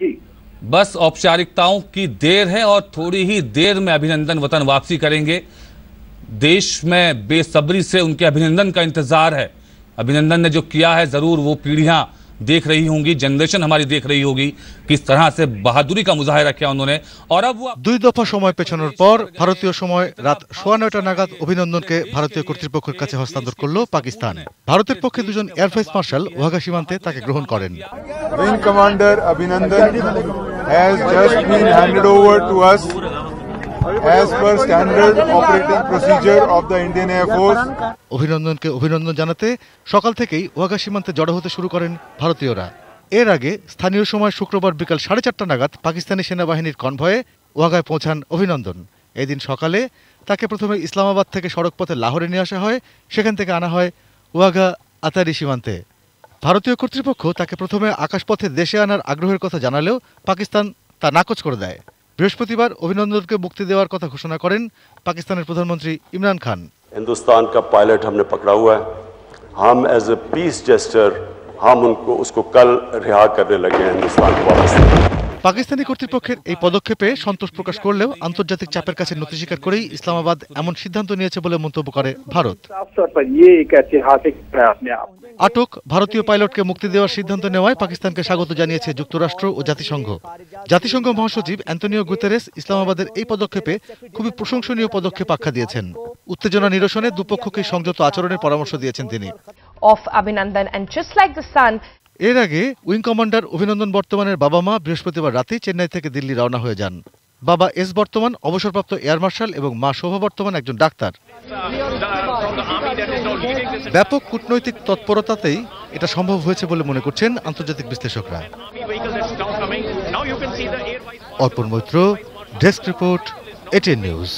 जी बस औपचारिकताओं की देर है और थोड़ी ही देर में अभिनंदन वतन वापसी करेंगे देश में बेसब्री से उनके अभिनंदन का इंतजार है अभिनंदन ने जो किया है जरूर वो पीढ़ियां देख रही होंगी जनरेशन हमारी देख रही होगी किस तरह से বাহাদুরি কা মুজাহিরা কিয়া উন্হোনে और अब দুই দফা সময় পেছানোর পর ভারতীয় সময় রাত সোয়া নয়টা নাগাদ অভিনন্দনকে ভারতীয় কর্তৃপক্ষের কাছে হস্তান্তর করল পাকিস্তান ভারতের পক্ষে দুজন এয়ারফোর্স মার্শাল ওয়াঘা সীমান্তে তাকে গ্রহণ করেন wing commander Abhinandan has just been handed over to us as per standard operating procedure of the Indian Air Force. অভিনন্দনকে অভিনন্দন জানাতে সকাল থেকেই ওয়াগা সীমান্তে জড়ো হতে শুরু করেন ভারতীয়রা এর আগে স্থানীয় সময় শুক্রবার বিকাল সাড়ে চারটা নাগাদ পাকিস্তানি সেনাবাহিনীর কনভয়ে ওয়াগায় পৌঁছান অভিনন্দন এদিন সকালে তাকে প্রথমে ইসলামাবাদ থেকে সড়কপথে লাহোরে নিয়ে আসা হয় সেখান থেকে আনা হয় ওয়াগা আতারি সীমান্তে ভারতীয় কর্তৃপক্ষ তাকে প্রথমে আকাশপথে দেশে আনার আগ্রহের কথা জানালেও পাকিস্তান তা নাকচ করে দেয় বৃহস্পতিবার অভিনন্দনকে মুক্তি দেওয়ার কথা ঘোষণা করেন পাকিস্তানের প্রধানমন্ত্রী ইমরান খান হিন্দুস্তান का পাইলট हमने পকড়া হুয়া হাম এজ এ পিস জেস্টার হাম উনকো উসকো কাল রিহা করনে লাগে হিন্দুস্তান পাকিস্তানি কর্তৃপক্ষের এই পদক্ষেপে সন্তোষ প্রকাশ করলেও আন্তর্জাতিক চাপের কাছে নথি স্বীকার করেই ইসলামাবাদ এমন সিদ্ধান্ত নিয়েছে বলে মন্তব্য করে ভারত আটক ভারতীয় পাইলটকে মুক্তি দেওয়ার সিদ্ধান্ত নেওয়ায় পাকিস্তানকে স্বাগত জানিয়েছে যুক্তরাষ্ট্র ও জাতিসংঘ জাতিসংঘ মহাসচিব অ্যান্টনিও গুতেরেস ইসলামাবাদের এই পদক্ষেপে খুবই প্রশংসনীয় পদক্ষেপ আখ্যা দিয়েছেন উত্তেজনা নিরসনে দুপক্ষকে সংযত আচরণের পরামর্শ দিয়েছেন তিনি এর আগে উইং কমান্ডার অভিনন্দন বর্তমানের বাবা মা বৃহস্পতিবার রাতে চেন্নাই থেকে দিল্লি রওনা হয়ে যান বাবা এস বর্তমান অবসরপ্রাপ্ত এয়ার মার্শাল এবং মা শোভা বর্তমান একজন ডাক্তার ব্যাপক কূটনৈতিক তৎপরতাতেই এটা সম্ভব হয়েছে বলে মনে করছেন আন্তর্জাতিক বিশ্লেষকরা Arpan Maitra desk report ATN news